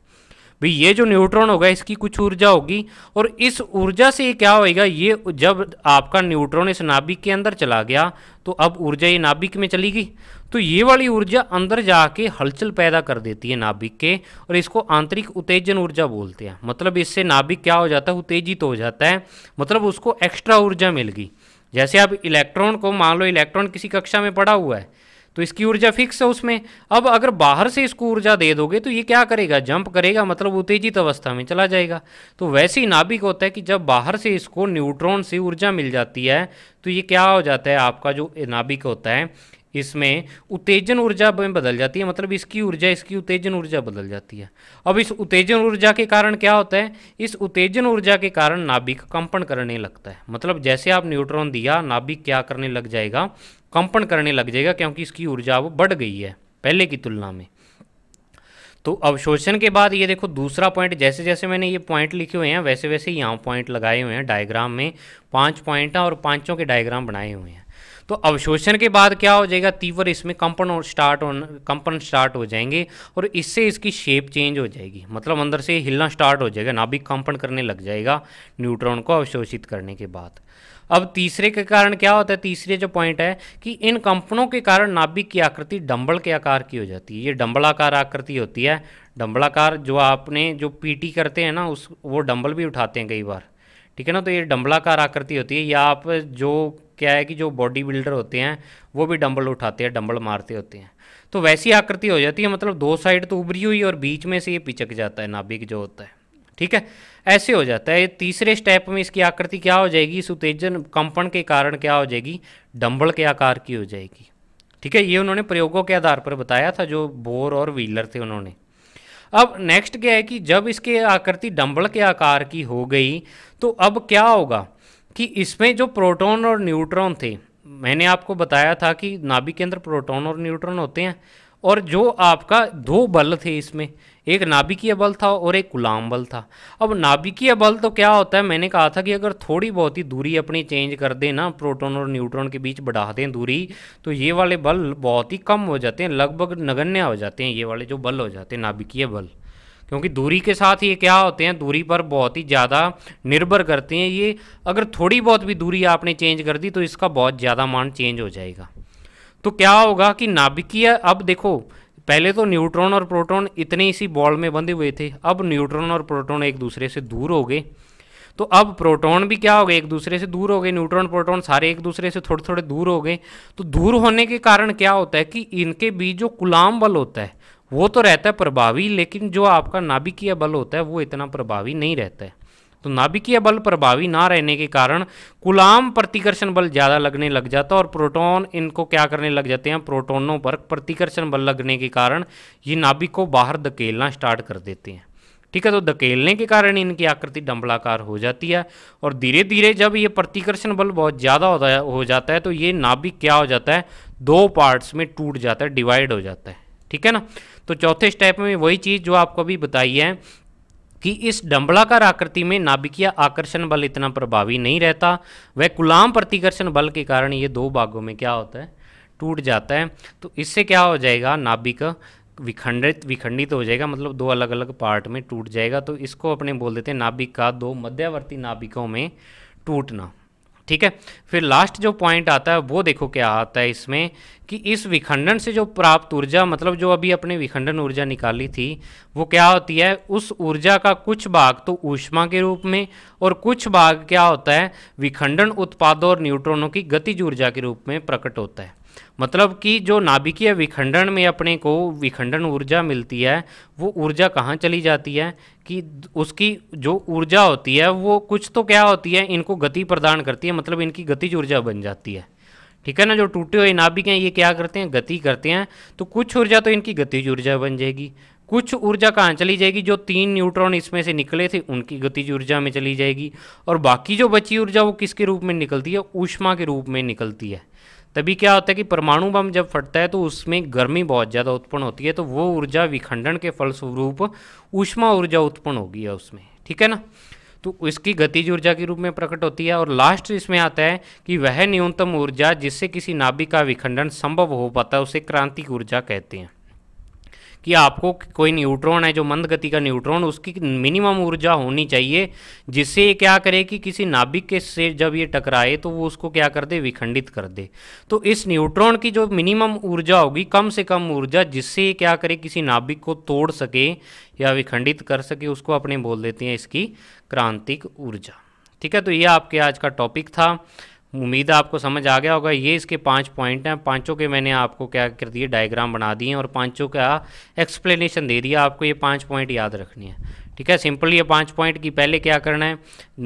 भाई ये जो न्यूट्रॉन होगा इसकी कुछ ऊर्जा होगी और इस ऊर्जा से क्या होएगा ये जब आपका न्यूट्रॉन इस नाभिक के अंदर चला गया तो अब ऊर्जा ये नाभिक में चली गई तो ये वाली ऊर्जा अंदर जाके हलचल पैदा कर देती है नाभिक के और इसको आंतरिक उत्तेजन ऊर्जा बोलते हैं मतलब इससे नाभिक क्या हो जाता है उत्तेजित हो जाता है मतलब उसको एक्स्ट्रा ऊर्जा मिल गई जैसे आप इलेक्ट्रॉन को मान लो इलेक्ट्रॉन किसी कक्षा में पड़ा हुआ है तो इसकी ऊर्जा फिक्स है उसमें अब अगर बाहर से इसको ऊर्जा दे दोगे तो ये क्या करेगा जंप करेगा मतलब उत्तेजित अवस्था में चला जाएगा तो वैसे ही नाभिक होता है कि जब बाहर से इसको न्यूट्रॉन से ऊर्जा मिल जाती है तो ये क्या हो जाता है आपका जो नाभिक होता है इसमें उत्तेजन ऊर्जा में बदल जाती है मतलब इसकी ऊर्जा इसकी उत्तेजन ऊर्जा बदल जाती है अब इस उत्तेजन ऊर्जा के कारण क्या होता है इस उत्तेजन ऊर्जा के कारण नाभिक कंपन करने लगता है मतलब जैसे आप न्यूट्रॉन दिया नाभिक क्या करने लग जाएगा कंपन करने लग जाएगा क्योंकि इसकी ऊर्जा वो बढ़ गई है पहले की तुलना में तो अवशोषण के बाद ये देखो दूसरा पॉइंट जैसे जैसे मैंने ये पॉइंट लिखे हुए हैं वैसे वैसे यहाँ पॉइंट लगाए हुए हैं डायग्राम में पांच पॉइंट हैं और पांचों के डायग्राम बनाए हुए हैं तो अवशोषण के बाद क्या हो जाएगा तीव्र इसमें कंपन और स्टार्ट हो कंपन स्टार्ट हो जाएंगे और इससे इसकी शेप चेंज हो जाएगी मतलब अंदर से हिलना स्टार्ट हो जाएगा नाभिक कंपन करने लग जाएगा न्यूट्रॉन को अवशोषित करने के बाद अब तीसरे के कारण क्या होता है तीसरे जो पॉइंट है कि इन कंपनों के कारण नाभिक की आकृति डंबल के आकार की हो जाती है ये डंबलाकार आकृति होती है डम्बलाकार जो आपने जो पीटी करते हैं ना उस वो डंबल भी उठाते हैं कई बार ठीक है ना तो ये डम्बलाकार आकृति होती है या आप जो क्या है कि जो बॉडी बिल्डर होते हैं वो भी डम्बल उठाते हैं डंबल मारते होते हैं तो वैसी आकृति हो जाती है मतलब दो साइड तो उभरी हुई और बीच में से ये पिचक जाता है नाभिक जो होता है ठीक है ऐसे हो जाता है तीसरे स्टेप में इसकी आकृति क्या हो जाएगी इस उत्तेजन कंपन के कारण क्या हो जाएगी डम्बल के आकार की हो जाएगी ठीक है ये उन्होंने प्रयोगों के आधार पर बताया था जो बोर और व्हीलर थे उन्होंने अब नेक्स्ट क्या है कि जब इसके आकृति डम्बल के आकार की हो गई तो अब क्या होगा कि इसमें जो प्रोटॉन और न्यूट्रॉन थे मैंने आपको बताया था कि नाभिक के अंदर प्रोटॉन और न्यूट्रॉन होते हैं और जो आपका दो बल थे इसमें एक नाभिकीय बल था और एक गुलाम बल था अब नाभिकीय बल तो क्या होता है मैंने कहा था कि अगर थोड़ी बहुत ही दूरी अपनी चेंज कर दें ना प्रोटोन और न्यूट्रॉन के बीच बढ़ा दें दूरी तो ये वाले बल बहुत ही कम हो जाते हैं लगभग नगण्य हो जाते हैं ये वाले जो बल हो जाते हैं नाभिकीय बल क्योंकि दूरी के साथ ये क्या होते हैं दूरी पर बहुत ही ज़्यादा निर्भर करते हैं ये अगर थोड़ी बहुत भी दूरी आपने चेंज कर दी तो इसका बहुत ज़्यादा मान चेंज हो जाएगा तो क्या होगा कि नाभिकीय अब देखो पहले तो न्यूट्रॉन और प्रोटॉन इतने इसी बॉल में बंधे हुए थे अब न्यूट्रॉन और प्रोटॉन एक दूसरे से दूर हो गए तो अब प्रोटॉन भी क्या हो गए एक दूसरे से दूर हो गए न्यूट्रॉन प्रोटॉन सारे एक दूसरे से थोड़े थोड़े दूर हो गए तो दूर होने के कारण क्या होता है कि इनके बीच जो गुलाम बल होता है वो तो रहता है प्रभावी लेकिन जो आपका नाभिकीय बल होता है वो इतना प्रभावी नहीं रहता है तो नाभिकीय बल प्रभावी ना रहने के कारण कुलाम प्रतिकर्षण बल ज़्यादा लगने लग जाता और प्रोटॉन इनको क्या करने लग जाते हैं प्रोटोनों पर प्रतिकर्षण बल लगने के कारण ये नाभिक को बाहर धकेलना स्टार्ट कर देते हैं ठीक है तो धकेलने के कारण इनकी आकृति डम्बलाकार हो जाती है और धीरे धीरे जब ये प्रतिकर्षण बल बहुत ज़्यादा होता है हो जाता है तो ये नाभिक क्या हो जाता है दो पार्ट्स में टूट जाता है डिवाइड हो जाता है ठीक है ना तो चौथे स्टेप में वही चीज़ जो आपको अभी बताई है कि इस डंबलाकार आकृति में नाभिकीय आकर्षण बल इतना प्रभावी नहीं रहता वह गुलाम प्रतिकर्षण बल के कारण ये दो भागों में क्या होता है टूट जाता है तो इससे क्या हो जाएगा नाभिक विखंडित विखंडित हो जाएगा मतलब दो अलग अलग पार्ट में टूट जाएगा तो इसको अपने बोल देते हैं नाभिक का दो मध्यवर्ती नाभिकों में टूटना ठीक है फिर लास्ट जो पॉइंट आता है वो देखो क्या आता है इसमें कि इस विखंडन से जो प्राप्त ऊर्जा मतलब जो अभी अपने विखंडन ऊर्जा निकाली थी वो क्या होती है उस ऊर्जा का कुछ भाग तो ऊष्मा के रूप में और कुछ भाग क्या होता है विखंडन उत्पादों और न्यूट्रॉनों की गतिज ऊर्जा के रूप में प्रकट होता है मतलब कि जो नाभिकीय विखंडन में अपने को विखंडन ऊर्जा मिलती है वो ऊर्जा कहाँ चली जाती है कि उसकी जो ऊर्जा होती है वो कुछ तो क्या होती है इनको गति प्रदान करती है मतलब इनकी गतिज ऊर्जा बन जाती है ठीक है ना जो टूटे हुए नाभिक हैं ये क्या करते हैं गति करते हैं तो कुछ ऊर्जा तो इनकी गतिज ऊर्जा बन जाएगी कुछ ऊर्जा कहाँ चली जाएगी जो तीन न्यूट्रॉन इसमें से निकले थे उनकी गतिज ऊर्जा में चली जाएगी और बाकी जो बची ऊर्जा वो किसके रूप में निकलती है ऊष्मा के रूप में निकलती है तभी क्या होता है कि परमाणु बम जब फटता है तो उसमें गर्मी बहुत ज़्यादा उत्पन्न होती है तो वो ऊर्जा विखंडन के फलस्वरूप ऊष्मा ऊर्जा उत्पन्न होगी है उसमें ठीक है ना तो इसकी गतिज ऊर्जा के रूप में प्रकट होती है और लास्ट इसमें आता है कि वह न्यूनतम ऊर्जा जिससे किसी नाभिक का विखंडन संभव हो पाता है उसे क्रांतिक ऊर्जा कहते हैं कि आपको कोई न्यूट्रॉन है जो मंद गति का न्यूट्रॉन उसकी मिनिमम ऊर्जा होनी चाहिए जिससे ये क्या करे कि किसी नाभिक के से जब ये टकराए तो वो उसको क्या कर दे विखंडित कर दे तो इस न्यूट्रॉन की जो मिनिमम ऊर्जा होगी कम से कम ऊर्जा जिससे ये क्या करे किसी नाभिक को तोड़ सके या विखंडित कर सके उसको अपने बोल देते हैं इसकी क्रांतिक ऊर्जा ठीक है तो ये आपके आज का टॉपिक था उम्मीद है आपको समझ आ गया होगा ये इसके पांच पॉइंट हैं पांचों के मैंने आपको क्या कर दिए डायग्राम बना दिए और पांचों का एक्सप्लेनेशन दे दिया आपको ये पांच पॉइंट याद रखनी है ठीक है सिंपल ये पांच पॉइंट की पहले क्या करना है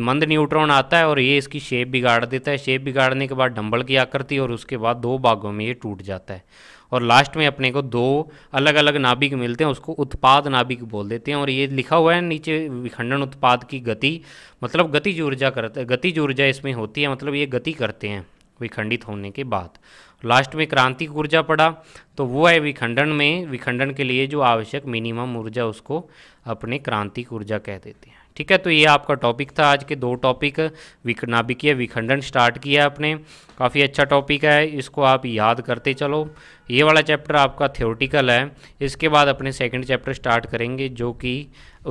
मंद न्यूट्रॉन आता है और ये इसकी शेप बिगाड़ देता है शेप बिगाड़ने के बाद डंबल की आकृति और उसके बाद दो भागों में ये टूट जाता है और लास्ट में अपने को दो अलग अलग नाभिक मिलते हैं उसको उत्पाद नाभिक बोल देते हैं और ये लिखा हुआ है नीचे विखंडन उत्पाद की गति मतलब गति ऊर्जा करते गति ऊर्जा इसमें होती है मतलब ये गति करते हैं विखंडित होने के बाद लास्ट में क्रांतिक ऊर्जा पड़ा तो वो है विखंडन में विखंडन के लिए जो आवश्यक मिनिमम ऊर्जा उसको अपने क्रांतिक ऊर्जा कह देते हैं ठीक है तो ये आपका टॉपिक था आज के दो टॉपिक विक नाभिकीय विखंडन स्टार्ट किया आपने काफ़ी अच्छा टॉपिक है इसको आप याद करते चलो ये वाला चैप्टर आपका थ्योरेटिकल है इसके बाद अपने सेकंड चैप्टर स्टार्ट करेंगे जो कि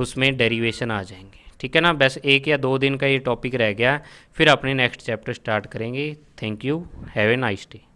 उसमें डेरिवेशन आ जाएंगे ठीक है ना बस एक या दो दिन का ये टॉपिक रह गया फिर अपने नेक्स्ट चैप्टर स्टार्ट करेंगे thank you have a nice day